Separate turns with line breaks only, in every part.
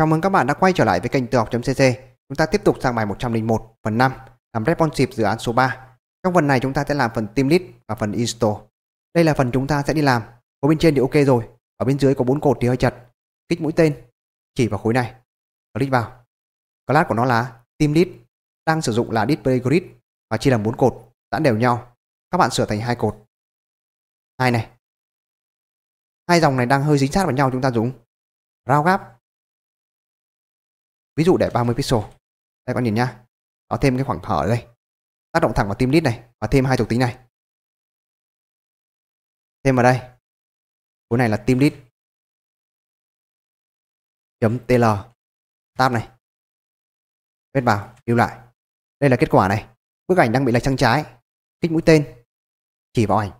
Chào mừng các bạn đã quay trở lại với kênh tự học.cc. Chúng ta tiếp tục sang bài 101, phần 5, làm responsive dự án số 3. Trong phần này chúng ta sẽ làm phần team lead và phần install. Đây là phần chúng ta sẽ đi làm. Ở bên trên thì ok rồi, ở bên dưới có bốn cột thì hơi chật. Kích mũi tên chỉ vào khối này. Click vào. Class của nó là team lead, đang sử dụng là display grid và chia làm bốn cột, giãn đều nhau. Các bạn sửa thành hai cột. Hai này. Hai dòng này đang hơi dính sát vào nhau chúng ta dùng. Rao gap Ví dụ để 30 pixel. Đây con nhìn nhá. Nó thêm cái khoảng thở đây. Tác động thẳng vào tim lít này và thêm hai thuộc tính này. Thêm vào đây. cái này là tim lít. .tl tab này. Quét vào, lưu lại. Đây là kết quả này. Bức ảnh đang bị lệch sang trái. Kích mũi tên. Chỉ vào ảnh.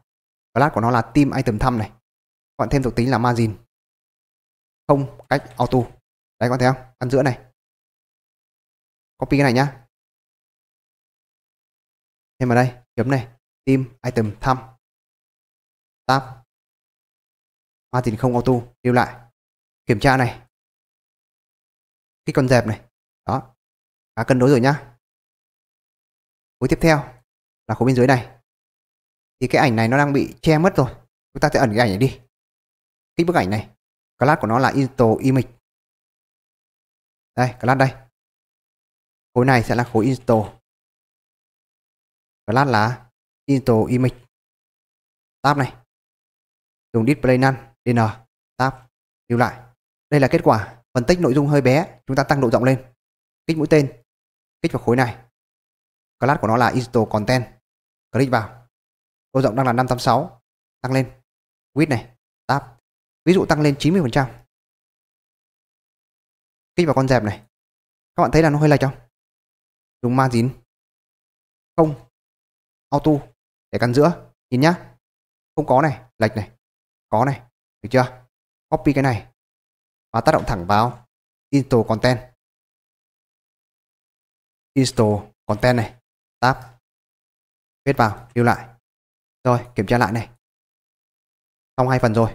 Class của nó là team item thăm này. Còn thêm thuộc tính là margin. Không cách auto. Đấy các bạn thấy không? Ăn giữa này copy cái này nhá thêm vào đây chấm này team item thăm tab martin không auto lưu lại kiểm tra này cái con dẹp này đó đã cân đối rồi nhá khối tiếp theo là khối bên dưới này thì cái ảnh này nó đang bị che mất rồi chúng ta sẽ ẩn cái ảnh này đi kích bức ảnh này class của nó là install image đây class đây khối này sẽ là khối install class là install image tab này dùng display none dn tab lưu lại đây là kết quả phân tích nội dung hơi bé chúng ta tăng độ rộng lên kích mũi tên kích vào khối này class của nó là install content click vào độ rộng đang là 586 tăng lên width này tab ví dụ tăng lên 90% kích vào con dẹp này các bạn thấy là nó hơi lệch không Dùng ma dín. Không. Auto. Để căn giữa. Nhìn nhá. Không có này. Lệch này. Có này. Được chưa? Copy cái này. Và tác động thẳng vào. Install content. Install content này. Tab. Viết vào. lưu lại. Rồi. Kiểm tra lại này. Xong hai phần rồi.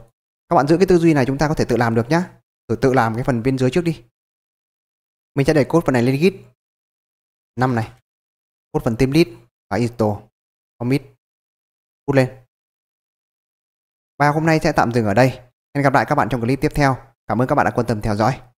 Các bạn giữ cái tư duy này chúng ta có thể tự làm được nhá. Thử tự làm cái phần bên dưới trước đi. Mình sẽ để code phần này lên Git 5 này hút phần tim lead và install commit hút lên và hôm nay sẽ tạm dừng ở đây hẹn gặp lại các bạn trong clip tiếp theo cảm ơn các bạn đã quan tâm theo dõi